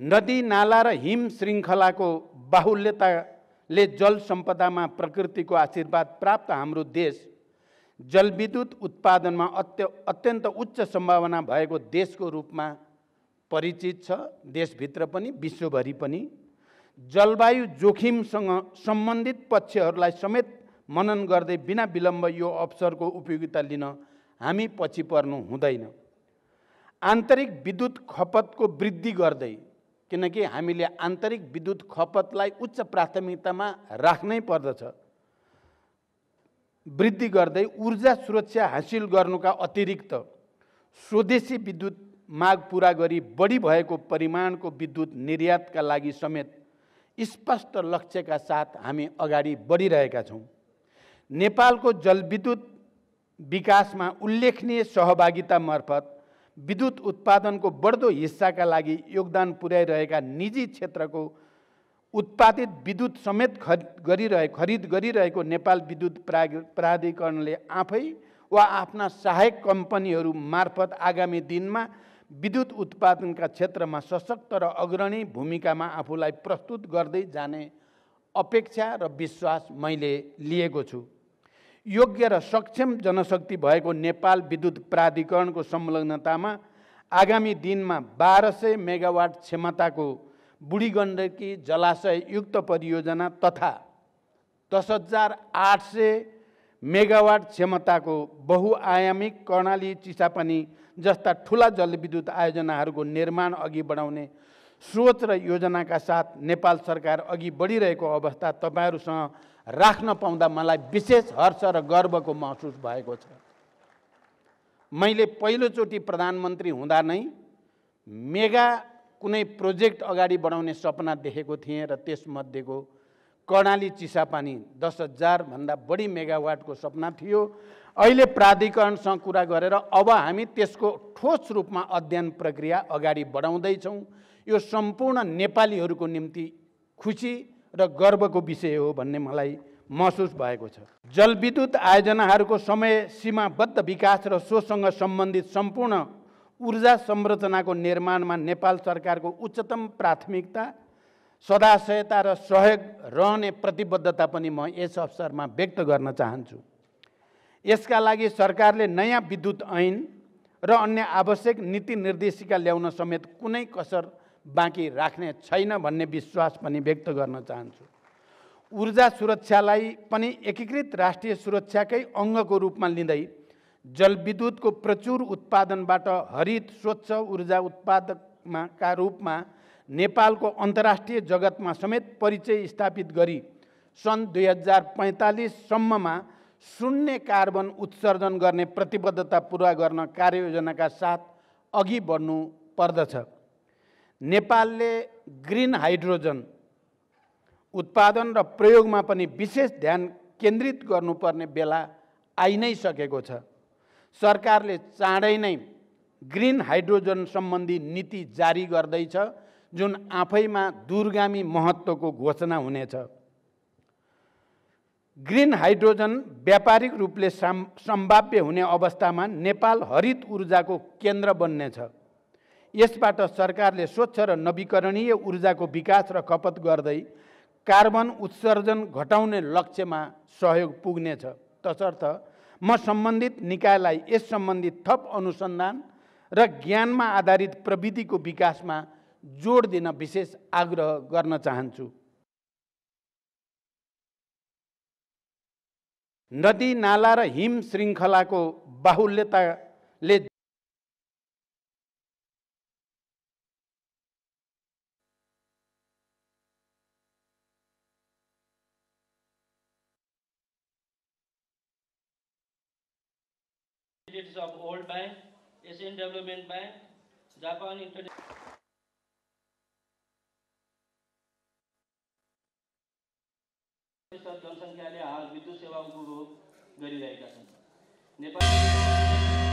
नदी नाला र हिम श्रृङ्खलाको बाहुल्यताले जल सम्पदामा प्रकृतिको आशीर्वाद प्राप्त हाम्रो देश जलविद्युत उत्पादनमा अत्य अत्यन्त उच्च सम्भावना भएको देशको रूपमा परिचित छ देशभित्र पनि विश्वभरि पनि जलवायु जोखिमसँग सम्बन्धित पक्षहरूलाई समेत मनन गर्दै बिना विलम्ब यो अवसरको उपयोगिता लिन हामी पछि पर्नु हुँदैन आन्तरिक विद्युत खपतको वृद्धि गर्दै किनकि हामीले आन्तरिक विद्युत खपतलाई उच्च प्राथमिकतामा राख्नै पर्दछ वृद्धि गर्दै ऊर्जा सुरक्षा हासिल गर्नुका अतिरिक्त स्वदेशी विद्युत माग पुरा गरी बढी भएको परिमाणको विद्युत निर्यातका लागि समेत स्पष्ट लक्ष्यका साथ हामी अगाडि बढिरहेका छौँ नेपालको जलविद्युत विकासमा उल्लेखनीय सहभागिता मार्फत विद्युत उत्पादनको बढ्दो हिस्साका लागि योगदान पुर्याइरहेका निजी क्षेत्रको उत्पादित विद्युत समेत खरि गरिरहे खरिद गरिरहेको नेपाल विद्युत प्रा प्राधिकरणले आफै वा आफ्ना सहायक कम्पनीहरू मार्फत आगामी दिनमा विद्युत उत्पादनका क्षेत्रमा सशक्त र अग्रणी भूमिकामा आफूलाई प्रस्तुत गर्दै जाने अपेक्षा र विश्वास मैले लिएको छु योग्य र सक्षम जनशक्ति भएको नेपाल विद्युत प्राधिकरणको संलग्नतामा आगामी दिनमा बाह्र सय मेगावाट क्षमताको बुढी गण्डकी जलाशययुक्त परियोजना तथा दस हजार आठ सय मेगावाट क्षमताको बहुआयामिक कर्णाली चिसापानी जस्ता ठुला जलविद्युत आयोजनाहरूको निर्माण अघि बढाउने सोच र योजनाका साथ नेपाल सरकार अघि बढिरहेको अवस्था तपाईँहरूसँग राख्न पाउँदा मलाई विशेष हर्ष र गर्वको महसुस भएको छ मैले पहिलोचोटि प्रधानमन्त्री हुँदा नै मेगा कुनै प्रोजेक्ट अगाडि बढाउने सपना देखेको थिएँ र त्यसमध्येको कर्णाली चिसापानी दस हजारभन्दा बढी मेगावाटको सपना थियो अहिले प्राधिकरणसँग कुरा गरेर अब हामी त्यसको ठोस रूपमा अध्ययन प्रक्रिया अगाडि बढाउँदैछौँ यो सम्पूर्ण नेपालीहरूको निम्ति खुसी र गर्वको विषय हो भन्ने मलाई महसुस भएको छ जलविद्युत आयोजनाहरूको समय सीमाबद्ध विकास र सोसँग सम्बन्धित सम्पूर्ण ऊर्जा संरचनाको निर्माणमा नेपाल सरकारको उच्चतम प्राथमिकता सदाशयता र सहयोग रहने प्रतिबद्धता पनि म यस अवसरमा व्यक्त गर्न चाहन्छु यसका लागि सरकारले नयाँ विद्युत ऐन र अन्य आवश्यक नीति निर्देशिका ल्याउन समेत कुनै कसर बाँकी राख्ने छैन भन्ने विश्वास पनि व्यक्त गर्न चाहन्छु ऊर्जा सुरक्षालाई पनि एकीकृत राष्ट्रिय सुरक्षाकै अङ्गको रूपमा लिँदै जलविद्युतको प्रचुर उत्पादनबाट हरित स्वच्छ ऊर्जा उत्पादकमाका रूपमा नेपालको अन्तर्राष्ट्रिय जगतमा समेत परिचय स्थापित गरी सन् दुई हजार पैँतालिससम्ममा शून्य कार्बन उत्सर्जन गर्ने प्रतिबद्धता पुरा गर्न कार्ययोजनाका साथ अघि बढ्नु पर्दछ नेपालले ग्रिन हाइड्रोजन उत्पादन र प्रयोगमा पनि विशेष ध्यान केन्द्रित गर्नुपर्ने बेला आइ नै सकेको छ सरकारले चाँडै नै ग्रिन हाइड्रोजन सम्बन्धी नीति जारी गर्दैछ जुन आफैमा दूरगामी महत्त्वको घोषणा हुनेछ ग्रिन हाइड्रोजन व्यापारिक रूपले साम सम्भाव्य हुने अवस्थामा नेपाल हरित ऊर्जाको केन्द्र बन्नेछ यसबाट सरकारले स्वच्छ र नवीकरणीय ऊर्जाको विकास र खपत गर्दै कार्बन उत्सर्जन घटाउने लक्ष्यमा सहयोग पुग्नेछ तसर्थ म सम्बन्धित निकायलाई यस सम्बन्धी थप अनुसन्धान र ज्ञानमा आधारित प्रविधिको विकासमा जोड दिन विशेष आग्रह गर्न चाहन्छु नदी नाला र हिम श्रृङ्खलाको बाहुल्यताले deposits of Old Bank, Asian Development Bank, Japan International. जनसङ्ख्याले हाल विद्युत सेवा उपभोग गरिरहेका छन् नेपाल